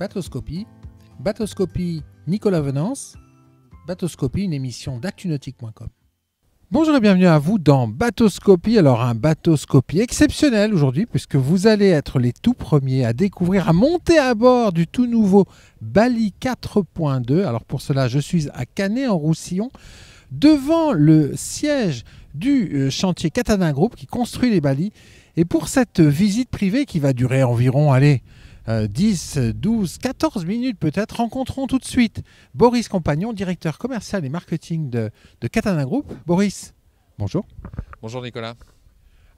Batoscopie. Batoscopie, Nicolas Venance. Batoscopie, une émission d'actunautique.com. Bonjour et bienvenue à vous dans Batoscopie. Alors un Batoscopie exceptionnel aujourd'hui puisque vous allez être les tout premiers à découvrir, à monter à bord du tout nouveau Bali 4.2. Alors pour cela, je suis à Canet en Roussillon devant le siège du euh, chantier Catadin Group qui construit les Bali. Et pour cette visite privée qui va durer environ, allez, 10, 12, 14 minutes peut-être, rencontrons tout de suite Boris Compagnon, directeur commercial et marketing de, de Katana Group. Boris, bonjour. Bonjour Nicolas.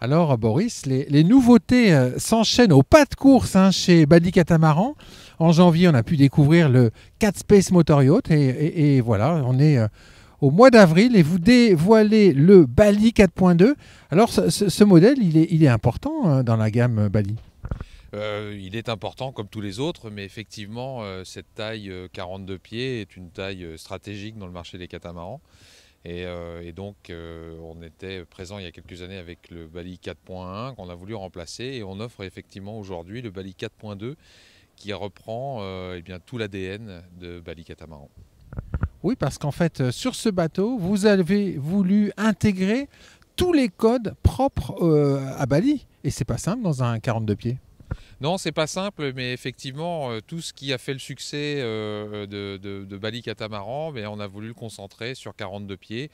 Alors Boris, les, nouveautés euh, s'enchaînent au pas de course hein, chez Bali Catamaran. En janvier, on a pu découvrir le 4 Space Motor Yacht et, voilà, on est... Euh, au mois d'avril et vous dévoilez le Bali 4.2. Alors ce, modèle, il est, il est important hein, dans la gamme Bali. Euh, il est important comme tous les autres, mais effectivement, euh, cette taille 42 euh, pieds est une taille stratégique dans le marché des catamarans. Et, donc, on était présent il y a quelques années avec le Bali 4.1 qu'on a voulu remplacer et on offre effectivement aujourd'hui le Bali 4.2 qui reprend et eh bien, tout l'ADN de Bali Catamaran. Oui, parce qu'en fait, sur ce bateau, vous avez voulu intégrer tous les codes propres à Bali. Et c'est pas simple dans un 42 pieds. Non, c'est pas simple, mais effectivement, euh, tout ce qui a fait le succès euh, euh, de, Bali Catamaran, mais ben, on a voulu le concentrer sur 42 pieds.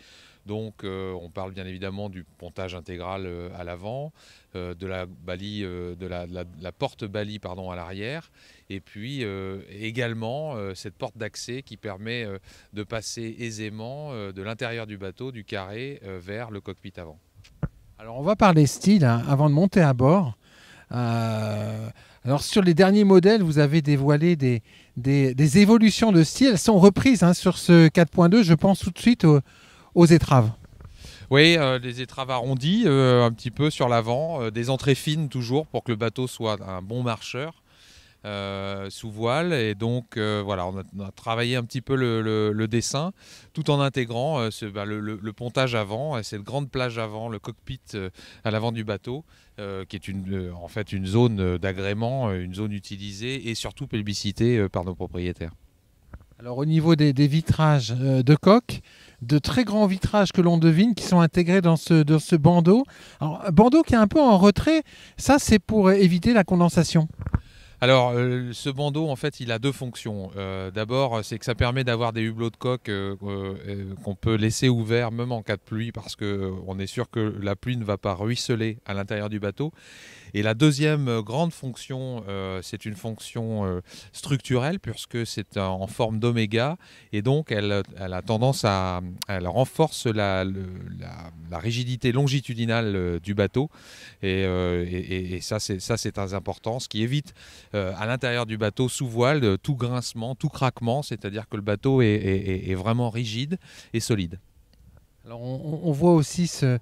Donc, on parle bien évidemment du pontage intégral à l'avant, de la porte Bali pardon à l'arrière, et puis également cette porte d'accès qui permet de passer aisément de l'intérieur du bateau, du carré, vers le cockpit avant. Alors, on va parler style hein, avant de monter à bord. Euh, alors sur les derniers modèles, vous avez dévoilé des, évolutions de style. Elles sont reprises hein, sur ce 4.2. Je pense tout de suite aux, étraves. Oui, euh, les étraves arrondies, euh, un petit peu sur l'avant, des entrées fines toujours pour que le bateau soit un bon marcheur. Euh, sous voile. Et donc, euh, voilà, on a, travaillé un petit peu le, dessin tout en intégrant euh, bah, le, pontage avant, cette grande plage avant, le cockpit à l'avant du bateau, qui est une, en fait une zone d'agrément, une zone utilisée et surtout publicité par nos propriétaires. Alors au niveau des, vitrages de coque, de très grands vitrages que l'on devine qui sont intégrés dans ce, dans ce bandeau. Alors, bandeau qui est un peu en retrait, ça c'est pour éviter la condensation. Alors, euh, ce bandeau, en fait, il a deux fonctions. Euh, d'abord, c'est que ça permet d'avoir des hublots de coque euh, qu'on peut laisser ouverts même en cas de pluie, parce qu'on est sûr que la pluie ne va pas ruisseler à l'intérieur du bateau. Et la deuxième grande fonction, c'est une fonction structurelle, puisque c'est en forme d'oméga, et donc elle, a tendance à... Elle renforce la, rigidité longitudinale du bateau, et, et, ça, c'est important, ce qui évite euh, à l'intérieur du bateau sous voile, euh, tout grincement, tout craquement, c'est-à-dire que le bateau est, vraiment rigide et solide. on, voit aussi ce,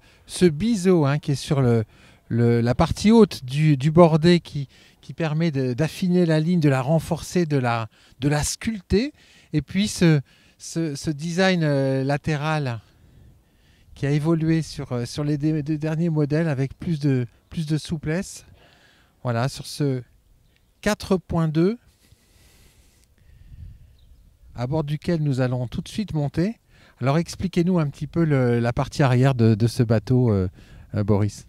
biseau hein, qui est sur le, la partie haute du, bordé qui, qui permet d'affiner la ligne, de la renforcer, de la, de la sculpter. Et puis ce, design euh, latéral qui a évolué sur, sur les, deux derniers modèles avec plus de, plus de souplesse. Voilà, sur ce 4.2 à bord duquel nous allons tout de suite monter. Alors expliquez-nous un petit peu la partie arrière de, ce bateau, euh, euh, Boris.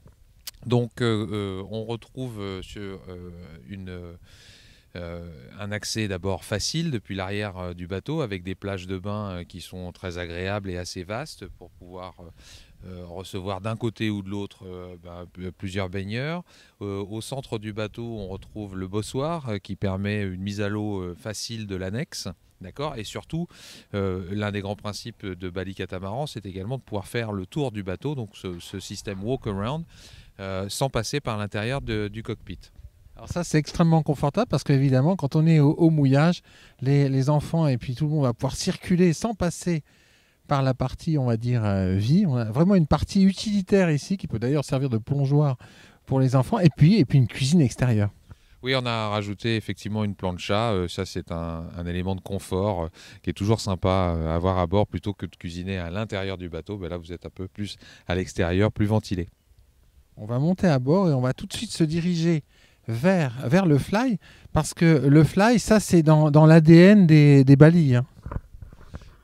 Donc euh, on retrouve sur une, un accès d'abord facile depuis l'arrière du bateau avec des plages de bain qui sont très agréables et assez vastes pour pouvoir euh, recevoir d'un côté ou de l'autre euh, bah, plusieurs baigneurs. Euh, au centre du bateau, on retrouve le bossoir qui permet une mise à l'eau facile de l'annexe. D'accord Et surtout, l'un des grands principes de Bali Catamaran, c'est également de pouvoir faire le tour du bateau, donc ce, système walk-around, sans passer par l'intérieur du cockpit. Alors ça, c'est extrêmement confortable parce qu'évidemment, quand on est au, mouillage, les, les, enfants et puis tout le monde va pouvoir circuler sans passer par la partie, on va dire, euh, vie. On a vraiment une partie utilitaire ici qui peut d'ailleurs servir de plongeoir pour les enfants et puis, et puis une cuisine extérieure. Oui, on a rajouté effectivement une plancha. Euh, ça, c'est un, élément de confort euh, qui est toujours sympa à avoir à bord plutôt que de cuisiner à l'intérieur du bateau. Ben là, vous êtes un peu plus à l'extérieur, plus ventilé. On va monter à bord et on va tout de suite se diriger vers, vers le fly parce que le fly, ça, c'est dans, l'ADN des, des balises. Hein.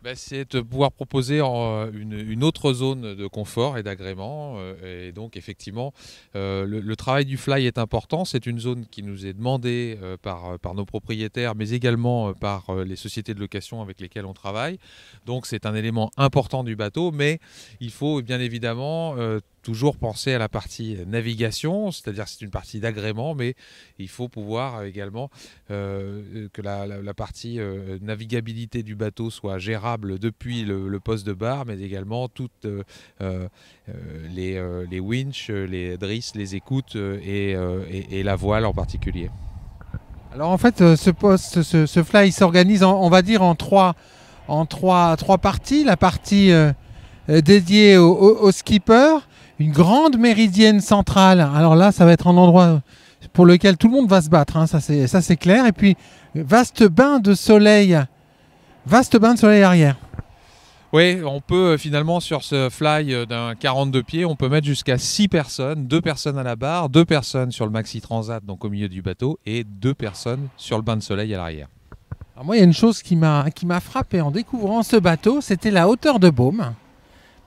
Bah, c'est de pouvoir proposer euh, une, autre zone de confort et d'agrément. Euh, et donc, effectivement, euh, le, travail du fly est important. C'est une zone qui nous est demandée par nos propriétaires, mais également par les sociétés de location avec lesquelles on travaille. Donc, c'est un élément important du bateau, mais il faut bien évidemment toujours penser à la partie euh, navigation, c'est-à-dire c'est une partie d'agrément, mais il faut pouvoir euh, également euh, que la, partie navigabilité du bateau soit gérable depuis le, poste de barre, mais également toutes les, les, winches, les drisses, les écoutes et, la voile en particulier. Alors en fait, ce poste, ce, fly s'organise, on va dire, en trois, en trois, trois parties. La partie dédiée aux au, skipper, une grande méridienne centrale. Alors là, ça va être un endroit pour lequel tout le monde va se battre, hein, ça c'est clair. Et puis, vaste bain de soleil, vaste bain de soleil arrière. Oui, on peut euh, finalement sur ce fly euh, d'un 42 pieds, on peut mettre jusqu'à 6 personnes, 2 personnes à la barre, 2 personnes sur le maxi transat, donc au milieu du bateau, et 2 personnes sur le bain de soleil à l'arrière. moi, il y a une chose qui m'a frappé en découvrant ce bateau, c'était la hauteur de baume,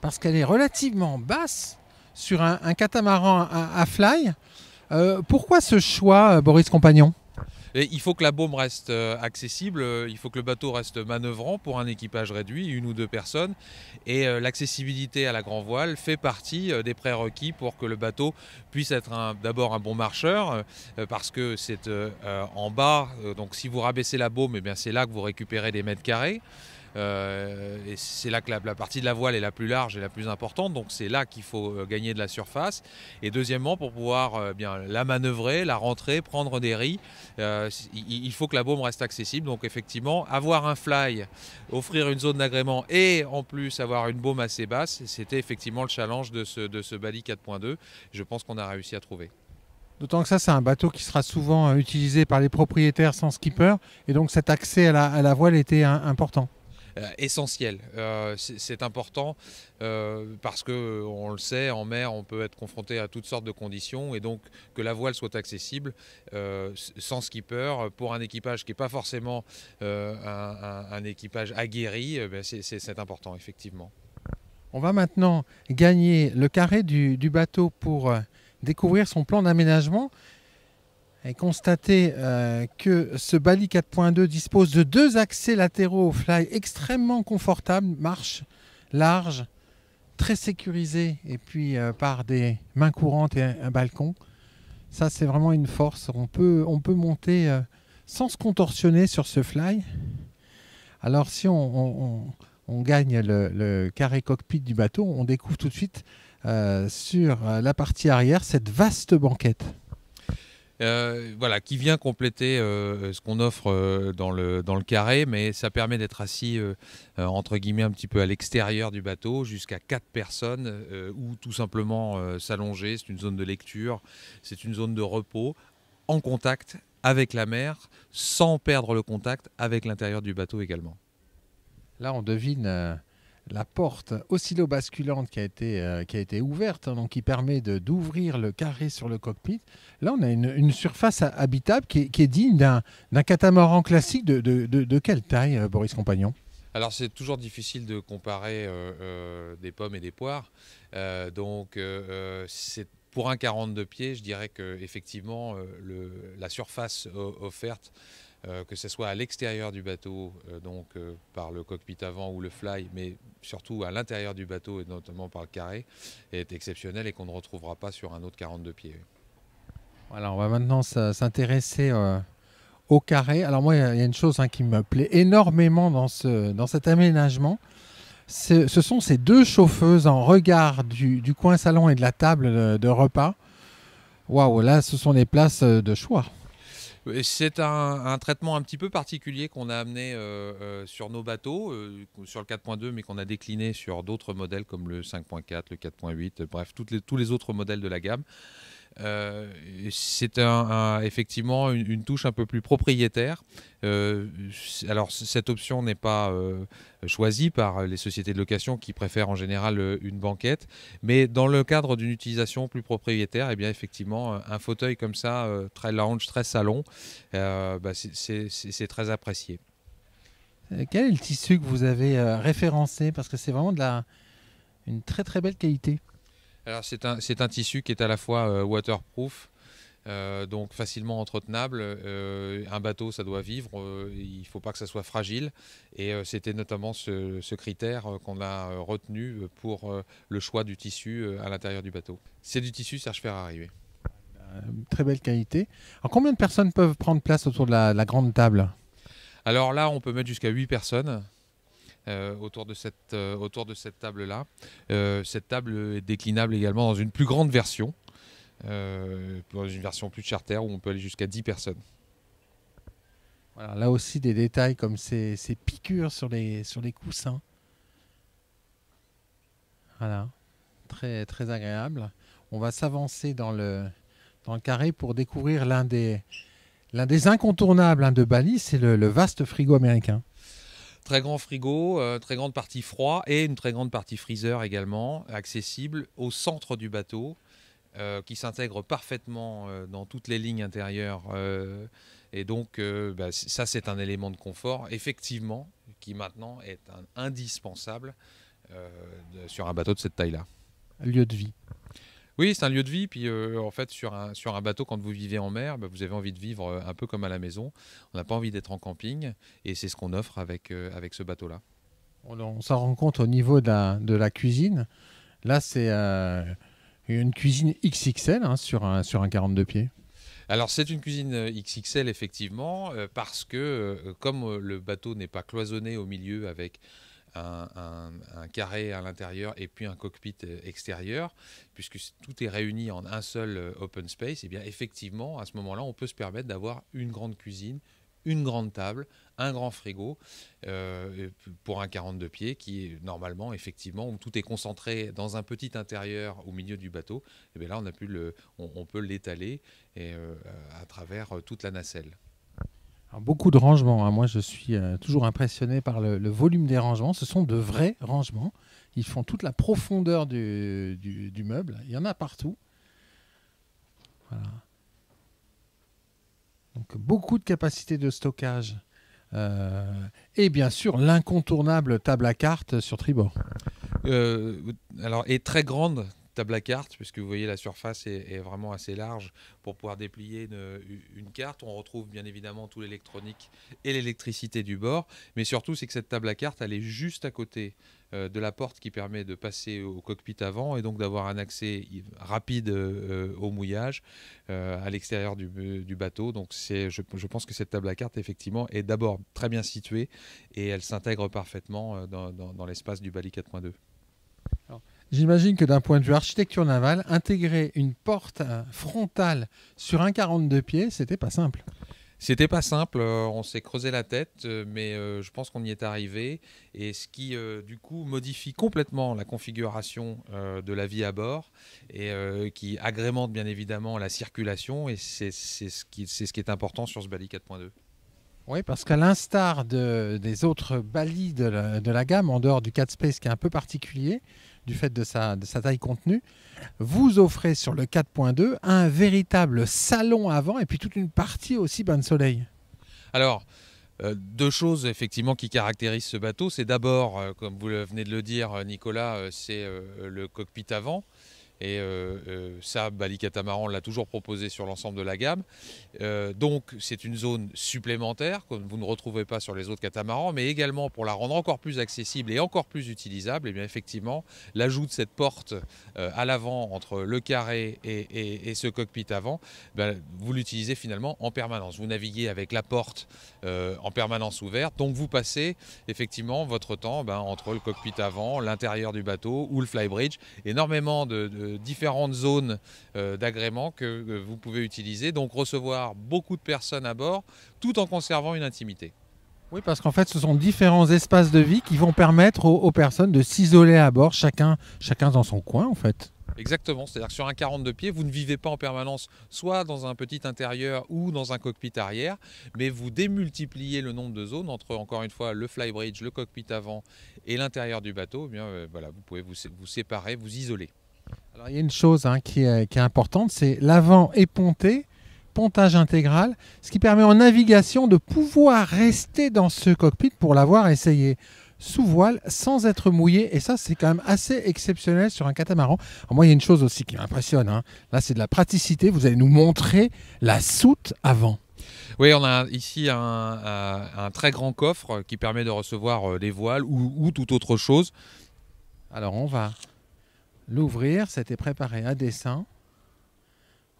parce qu'elle est relativement basse sur un, catamaran à, fly. Euh, pourquoi ce choix, euh, Boris Compagnon il faut que la baume reste euh, accessible, il faut que le bateau reste manœuvrant pour un équipage réduit, une ou deux personnes. Et l'accessibilité à la grand voile fait partie des prérequis pour que le bateau puisse être d'abord un bon marcheur, parce que c'est en bas, donc si vous rabaissez la baume, eh c'est là que vous récupérez des mètres carrés. Euh, c'est là que la, partie de la voile est la plus large et la plus importante. Donc c'est là qu'il faut euh, gagner de la surface. Et deuxièmement, pour pouvoir euh, bien la manœuvrer, la rentrer, prendre des ris, il, faut que la baume reste accessible. Donc effectivement, avoir un fly, offrir une zone d'agrément et en plus avoir une baume assez basse, c'était effectivement le challenge de ce, Bali 4.2. Je pense qu'on a réussi à trouver. D'autant que ça, c'est un bateau qui sera souvent utilisé par les propriétaires sans skipper. Et donc cet accès à la voile était hein, important. Euh, essentiel. Euh, c'est important euh, parce que on le sait, en mer, on peut être confronté à toutes sortes de conditions et donc que la voile soit accessible sans skipper pour un équipage qui n'est pas forcément un, équipage aguerri, ben, c'est important effectivement. On va maintenant gagner le carré du, du bateau pour découvrir son plan d'aménagement et constater euh, que ce Bali 4.2 dispose de deux accès latéraux au fly extrêmement confortables, marche large, très sécurisé et puis euh, par des mains courantes et un, balcon. Ça, c'est vraiment une force. On peut, on peut monter euh, sans se contorsionner sur ce fly. Alors, si on, gagne le, carré cockpit du bateau, on découvre tout de suite sur la partie arrière cette vaste banquette. Euh, voilà, qui vient compléter euh, ce qu'on offre euh, dans, le, dans le carré, mais ça permet d'être assis entre guillemets un petit peu à l'extérieur du bateau, jusqu'à quatre personnes, ou tout simplement s'allonger. C'est une zone de lecture, c'est une zone de repos, en contact avec la mer, sans perdre le contact avec l'intérieur du bateau également. Là, on devine la porte oscillobasculante qui a été, euh, qui a été ouverte, hein, donc qui permet d'ouvrir le carré sur le cockpit. Là, on a une, surface habitable qui est, digne d'un catamaran classique. De, quelle taille, euh, Boris Compagnon alors c'est toujours difficile de comparer euh, des pommes et des poires. donc c'est pour un 42 pieds, je dirais que effectivement le, la surface offerte euh, que ce soit à l'extérieur du bateau, euh, donc euh, par le cockpit avant ou le fly, mais surtout à l'intérieur du bateau et notamment par le carré, est exceptionnel et qu'on ne retrouvera pas sur un autre 42 pieds. Voilà, on va maintenant s'intéresser au carré. Alors moi, il y a une chose hein, qui me plaît énormément dans, cet aménagement. Ce, sont ces deux chauffeuses en regard du, coin salon et de la table de, de repas. Waouh, là, ce sont des places de choix. C'est un, traitement un petit peu particulier qu'on a amené euh, euh, sur nos bateaux, euh, sur le 4.2, mais qu'on a décliné sur d'autres modèles comme le 5.4, le 4.8, bref, tous les autres modèles de la gamme. Euh, c'est un, effectivement une, touche un peu plus propriétaire. Euh, alors cette option n'est pas euh, choisie par les sociétés de location qui préfèrent en général une banquette, mais dans le cadre d'une utilisation plus propriétaire, et eh bien effectivement un fauteuil comme ça, très lounge, très salon, bah, c'est très apprécié. Quel est le tissu que vous avez référencé Parce que c'est vraiment de la, une très très belle qualité c'est un, tissu qui est à la fois euh, waterproof, euh, donc facilement entretenable. Euh, un bateau, ça doit vivre. il ne faut pas que ça soit fragile. Et c'était notamment ce, critère qu'on a retenu pour le choix du tissu à l'intérieur du bateau. C'est du tissu Serge Ferrari, arriver. Très belle qualité. Alors combien de personnes peuvent prendre place autour de la, de la grande table Alors là, on peut mettre jusqu'à 8 personnes. Euh, autour de cette, euh, de cette table-là. Euh, cette table est déclinable également dans une plus grande version, dans une version plus charter où on peut aller jusqu'à 10 personnes. Voilà, là aussi des détails comme ces, ces piqûres sur les, sur les coussins. Voilà, très, très agréable. On va s'avancer dans le, dans le carré pour découvrir l'un des, l'un des incontournables hein, de Bali, c'est le vaste frigo américain. Très grand frigo, euh, très grande partie froid et une très grande partie freezer également, accessible au centre du bateau, euh, qui s'intègre parfaitement euh, dans toutes les lignes intérieures. et donc, bah, ça, c'est un élément de confort, effectivement, qui maintenant est indispensable sur un bateau de cette taille-là. Lieu de vie. Oui, c'est un lieu de vie. Puis euh, en fait, sur un, sur un bateau, quand vous vivez en mer, bah, vous avez envie de vivre euh, un peu comme à la maison. On n'a pas envie d'être en camping. Et c'est ce qu'on offre avec, euh, avec ce bateau-là. On, s'en rend compte au niveau de la, cuisine. Là, c'est une cuisine XXL hein, sur, un, sur un 42 pieds. Alors c'est une cuisine XXL effectivement, parce que comme le bateau n'est pas cloisonné au milieu avec un, carré à l'intérieur et puis un cockpit euh, extérieur, puisque tout est réuni en un seul euh, open space, et eh bien effectivement, à ce moment-là, on peut se permettre d'avoir une grande cuisine, une grande table, un grand frigo euh, pour un 42 pieds qui est normalement effectivement où tout est concentré dans un petit intérieur au milieu du bateau. Et eh bien là on a pu le, on, peut l'étaler à travers toute la nacelle beaucoup de rangements. Hein. Moi, je suis euh, toujours impressionné par le, volume des rangements. Ce sont de vrais rangements. Ils font toute la profondeur du, meuble. Il y en a partout. Voilà. Donc, beaucoup de capacités de stockage. Euh, et bien sûr, l'incontournable table à cartes sur tribord. Euh, alors, et très grande, table à carte, puisque vous voyez la surface est, vraiment assez large pour pouvoir déplier une, carte. On retrouve bien évidemment tout l'électronique et l'électricité du bord, mais surtout c'est que cette table à carte, elle est juste à côté euh, de la porte qui permet de passer au cockpit avant et donc d'avoir un accès rapide euh, au mouillage euh, à l'extérieur du, bateau. Donc je, je pense que cette table à carte, effectivement, est d'abord très bien située et elle s'intègre parfaitement dans l'espace du Bali 4.2. J'imagine que d'un point de vue architecture navale, intégrer une porte euh, frontale sur un 42 pieds, c'était pas simple. C'était pas simple, euh, on s'est creusé la tête, euh, mais je pense qu'on y est arrivé. Et ce qui, du coup, modifie complètement la configuration de la vie à bord et qui agrémente bien évidemment la circulation. Et c'est ce, qui, ce qui est important sur ce Bali 4.2. Oui, parce qu'à l'instar de, des autres Bali de de la, gamme, en dehors du 4 Space qui est un peu particulier, du fait de sa, de sa taille contenue, vous offrez sur le 4.2 un véritable salon avant et puis toute une partie aussi bain de soleil. Alors, euh, deux choses effectivement qui caractérisent ce bateau, c'est d'abord, euh, comme vous venez de le dire euh, Nicolas, c'est le cockpit avant. Et euh, euh, ça, Bali Catamaran l'a toujours proposé sur l'ensemble de la gamme. Euh, donc c'est une zone supplémentaire que vous ne retrouvez pas sur les autres catamarans, mais également pour la rendre encore plus accessible et encore plus utilisable, et eh bien effectivement, l'ajout de cette porte à l'avant entre le carré et, ce cockpit avant, ben, vous l'utilisez finalement en permanence. Vous naviguez avec la porte en permanence ouverte, donc vous passez effectivement votre temps ben, entre le cockpit avant, l'intérieur du bateau ou le flybridge. Énormément de différentes zones euh, d'agrément que euh, vous pouvez utiliser. Donc recevoir beaucoup de personnes à bord tout en conservant une intimité. Oui, parce qu'en fait, ce sont différents espaces de vie qui vont permettre aux, personnes de s'isoler à bord, chacun, chacun dans son coin, en fait. Exactement, c'est-à-dire que sur un 42 pieds, vous ne vivez pas en permanence soit dans un petit intérieur ou dans un cockpit arrière, mais vous démultipliez le nombre de zones entre, encore une fois, le flybridge, le cockpit avant et l'intérieur du bateau. Eh bien, euh, voilà, vous pouvez vous séparer, vous isoler il y a une chose hein, qui, est, importante, c'est l'avant est ponté, pontage intégral, ce qui permet en navigation de pouvoir rester dans ce cockpit pour l'avoir essayé sous voile sans être mouillé et ça c'est quand même assez exceptionnel sur un catamaran. moi il y a une chose aussi qui m'impressionne, hein. là c'est de la praticité, vous allez nous montrer la soute avant. Oui, on a ici un, euh, très grand coffre qui permet de recevoir les euh, voiles ou, ou toute autre chose. Alors on va L'ouvrir, c'était préparé à dessin.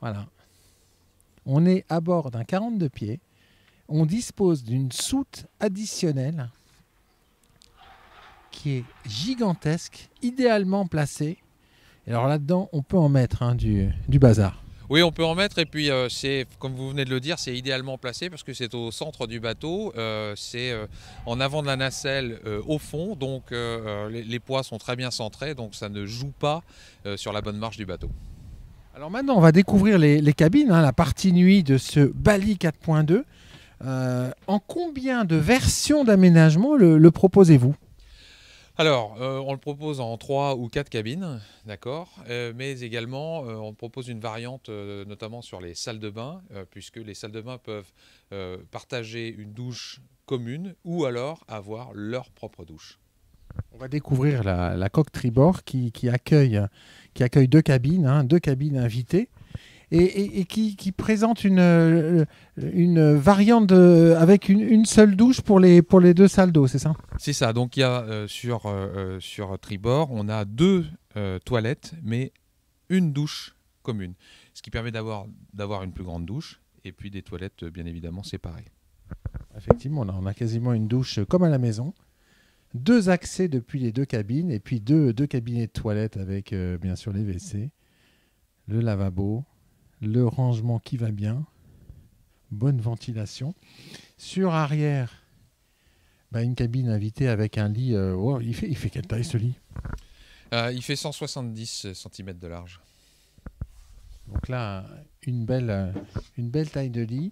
Voilà. On est à bord d'un 42 pieds. On dispose d'une soute additionnelle qui est gigantesque, idéalement placée. Et alors là-dedans, on peut en mettre hein, du bazar. Oui, on peut en mettre. Et puis, euh, c'est comme vous venez de le dire, c'est idéalement placé parce que c'est au centre du bateau. Euh, c'est euh, en avant de la nacelle, au fond. Donc, les, poids sont très bien centrés. Donc, ça ne joue pas sur la bonne marche du bateau. Alors maintenant, on va découvrir les, cabines, hein, la partie nuit de ce Bali 4.2. en combien de versions d'aménagement le proposez-vous alors, euh, on le propose en trois ou quatre cabines, d'accord, euh, mais également euh, on propose une variante notamment sur les salles de bain, puisque les salles de bain peuvent partager une douche commune ou alors avoir leur propre douche. On va découvrir la, coque Tribord qui, accueille, deux cabines, hein, deux cabines invitées et, qui, présente une, euh, une variante avec une, seule douche pour les, pour les deux salles d'eau, c'est ça C'est ça. Donc il y a euh, sur, euh, sur Tribord, on a deux toilettes, mais une douche commune, ce qui permet d'avoir, d'avoir une plus grande douche et puis des toilettes bien évidemment séparées. Effectivement, on a quasiment une douche comme à la maison deux accès depuis les deux cabines et puis deux, deux cabinets de toilettes avec bien sûr les WC, le lavabo, le rangement qui va bien, bonne ventilation. Sur arrière, bah, une cabine invitée avec un lit. Euh, oh, il, fait, quelle taille ce lit euh, Il fait 170 cm de large. Donc là, une belle, euh, une belle taille de lit.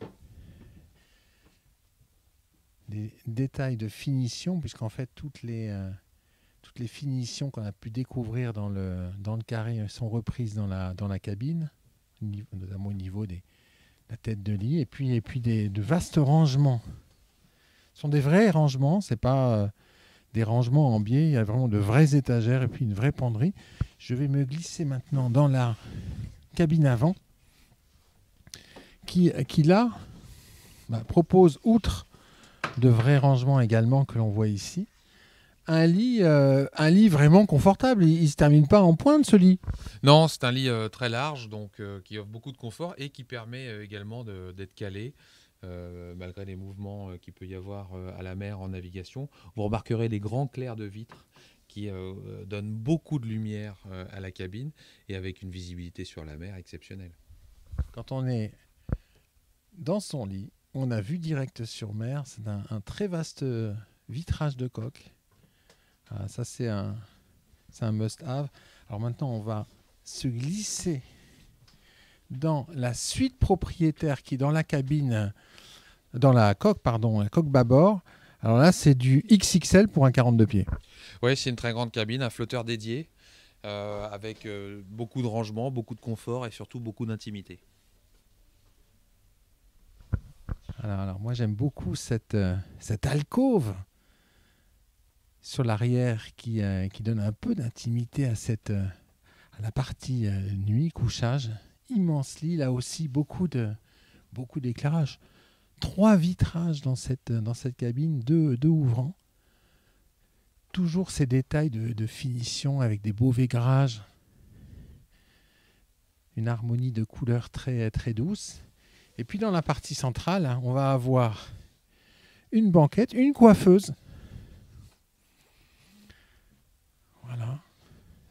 Des détails de finition, puisqu'en fait, toutes les, toutes les finitions qu'on a pu découvrir dans le, le carré sont reprises dans la, dans la cabine notamment au niveau de la tête de lit, et puis, et puis de vastes rangements. Ce sont des vrais rangements, ce n'est pas euh, des rangements en biais, il y a vraiment de vraies étagères et puis une vraie penderie. Je vais me glisser maintenant dans la cabine avant, qui, qui là bah, propose, outre de vrais rangements également que l'on voit ici, un lit, euh, un lit vraiment confortable. Il, ne se termine pas en pointe ce lit. Non, c'est un lit euh, très large, donc euh, qui offre beaucoup de confort et qui permet également d'être calé. malgré les mouvements qu'il peut y avoir à la mer en navigation, vous remarquerez les grands clairs de vitres qui donnent beaucoup de lumière à la cabine et avec une visibilité sur la mer exceptionnelle. Quand on est dans son lit, on a vu direct sur mer, c'est un, un très vaste vitrage de coque ah, ça, c'est un, un must-have. Alors maintenant, on va se glisser dans la suite propriétaire qui est dans la cabine, dans la coque, pardon, la coque bâbord. Alors là, c'est du XXL pour un 42 pieds. Oui, c'est une très grande cabine, un flotteur dédié, euh, avec euh, beaucoup de rangement, beaucoup de confort et surtout beaucoup d'intimité. Alors, alors, moi, j'aime beaucoup cette, euh, cette alcôve sur l'arrière euh, qui, donne un peu d'intimité à, cette, euh, à la partie euh, nuit, couchage. Immense lit, là aussi beaucoup de beaucoup d'éclairage. Trois vitrages dans cette, dans cette cabine, deux, deux ouvrants. Toujours ces détails de, finition avec des beaux végrages, une harmonie de couleurs très, très douce. Et puis dans la partie centrale, hein, on va avoir une banquette, une coiffeuse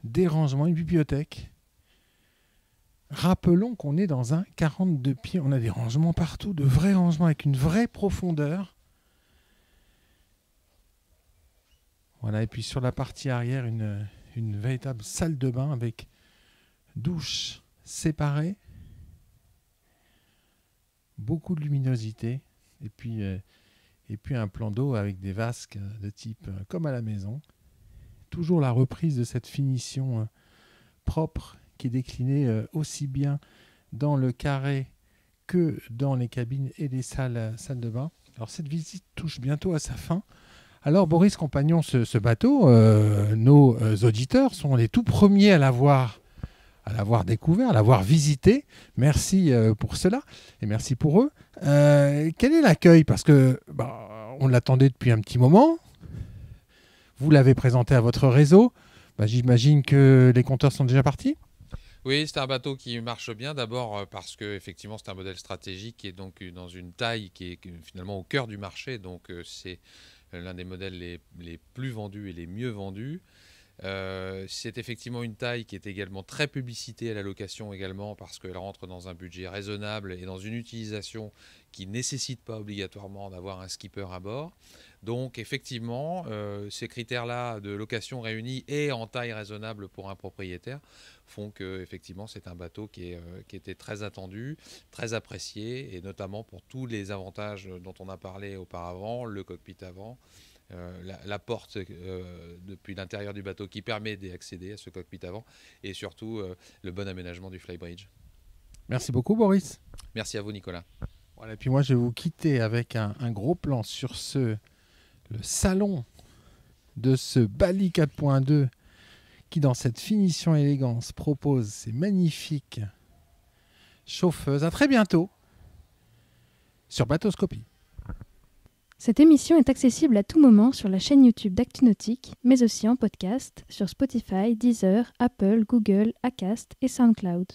des rangements, une bibliothèque. Rappelons qu'on est dans un 42 pieds. On a des rangements partout, de vrais rangements avec une vraie profondeur. Voilà, et puis sur la partie arrière, une, véritable salle de bain avec douche séparée, beaucoup de luminosité, et puis, euh, et puis un plan d'eau avec des vasques de type euh, comme à la maison toujours la reprise de cette finition euh, propre qui est déclinée euh, aussi bien dans le carré que dans les cabines et les euh, salles, de bain. Alors cette visite touche bientôt à sa fin. Alors Boris Compagnon, ce, bateau, nos auditeurs sont les tout premiers à l'avoir à l'avoir découvert, à l'avoir visité. Merci pour cela et merci pour eux. quel est l'accueil Parce que bah, on l'attendait depuis un petit moment. Vous l'avez présenté à votre réseau. Bah, j'imagine que les compteurs sont déjà partis. Oui, c'est un bateau qui marche bien d'abord euh, parce que effectivement c'est un modèle stratégique et donc euh, dans une taille qui est euh, finalement au cœur du marché. Donc c'est l'un des modèles les, plus vendus et les mieux vendus. c'est effectivement une taille qui est également très publicitée à la location également parce qu'elle rentre dans un budget raisonnable et dans une utilisation qui ne nécessite pas obligatoirement d'avoir un skipper à bord. Donc effectivement, euh, ces critères-là de location réunis et en taille raisonnable pour un propriétaire font que effectivement c'est un bateau euh, qui, était très attendu, très apprécié, et notamment pour tous les avantages dont on a parlé auparavant, le cockpit avant. Euh, la, porte depuis l'intérieur du bateau qui permet d'accéder à ce cockpit avant et surtout le bon aménagement du flybridge. Merci beaucoup Boris. Merci à vous Nicolas. Voilà, et puis moi je vais vous quitter avec un, un gros plan sur ce le salon de ce Bali 4.2 qui dans cette finition élégance propose ces magnifiques chauffeuses. À très bientôt sur Batoscopie. Cette émission est accessible à tout moment sur la chaîne YouTube d'ActuNautique, mais aussi en podcast sur Spotify, Deezer, Apple, Google, Acast et SoundCloud.